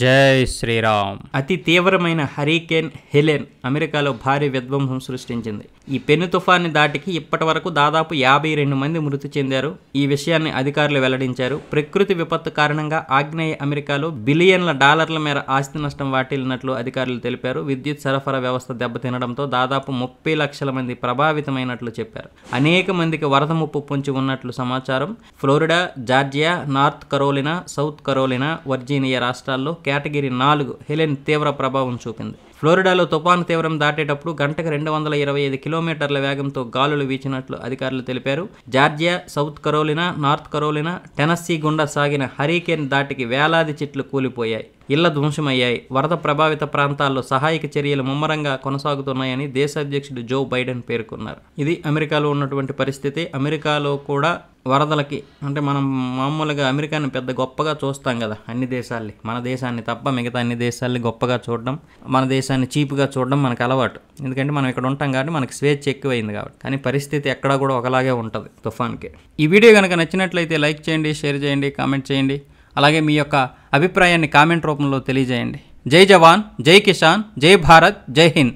జై శ్రీరామ్ అతి తీవ్రమైన హరికేన్ హెలెన్ అమెరికాలో భారీ విధ్వంసం సృష్టించింది ఈ పెను తుఫాన్ని దాటికి ఇప్పటి వరకు దాదాపు యాభై రెండు మంది మృతి చెందారు ఈ విషయాన్ని అధికారులు వెల్లడించారు ప్రకృతి విపత్తు కారణంగా ఆగ్నేయ అమెరికాలో బిలియన్ల డాలర్ల మేర ఆస్తి నష్టం వాటిల్లినట్లు అధికారులు తెలిపారు విద్యుత్ సరఫరా వ్యవస్థ దెబ్బతినడంతో దాదాపు ముప్పై లక్షల మంది ప్రభావితమైనట్లు చెప్పారు అనేక మందికి వరద ముప్పు పొంచి ఉన్నట్లు సమాచారం Florida Georgia North Carolina South Carolina Virginia రాష్ట్రాల్లో కేటగిరీ నాలుగు హెలెన్ తీవ్ర ప్రభావం చూపింది ఫ్లోరిడాలో తుపాను తీవ్రం దాటేటప్పుడు గంటకు రెండు వందల ఇరవై ఐదు కిలోమీటర్ల వేగంతో గాలులు వీచినట్లు అధికారులు తెలిపారు Georgia South Carolina North Carolina Tennessee గుండా సాగిన హరికేన్ దాటికి వేలాది చెట్లు కూలిపోయాయి ఇళ్ల ధ్వంసమయ్యాయి వరద ప్రభావిత ప్రాంతాల్లో సహాయక చర్యలు ముమ్మరంగా కొనసాగుతున్నాయని దేశ అధ్యక్షుడు జో బైడెన్ పేర్కొన్నారు ఇది అమెరికాలో ఉన్నటువంటి పరిస్థితి అమెరికాలో కూడా వరదలకి అంటే మనం మామూలుగా అమెరికాని పెద్ద గొప్పగా చూస్తాం కదా అన్ని దేశాల్ని మన దేశాన్ని తప్ప మిగతా అన్ని దేశాల్ని గొప్పగా చూడడం మన దేశాన్ని చీప్గా చూడడం మనకు అలవాటు ఎందుకంటే మనం ఇక్కడ ఉంటాం కాబట్టి మనకు స్వేచ్ఛ ఎక్కువైంది కాబట్టి కానీ పరిస్థితి ఎక్కడా కూడా ఒకలాగే ఉంటుంది తుఫాన్కి ఈ వీడియో కనుక నచ్చినట్లయితే లైక్ చేయండి షేర్ చేయండి కామెంట్ చేయండి అలాగే మీ యొక్క అభిప్రాయాన్ని కామెంట్ రూపంలో తెలియజేయండి జై జవాన్ జై కిసాన్ జై భారత్ జై హింద్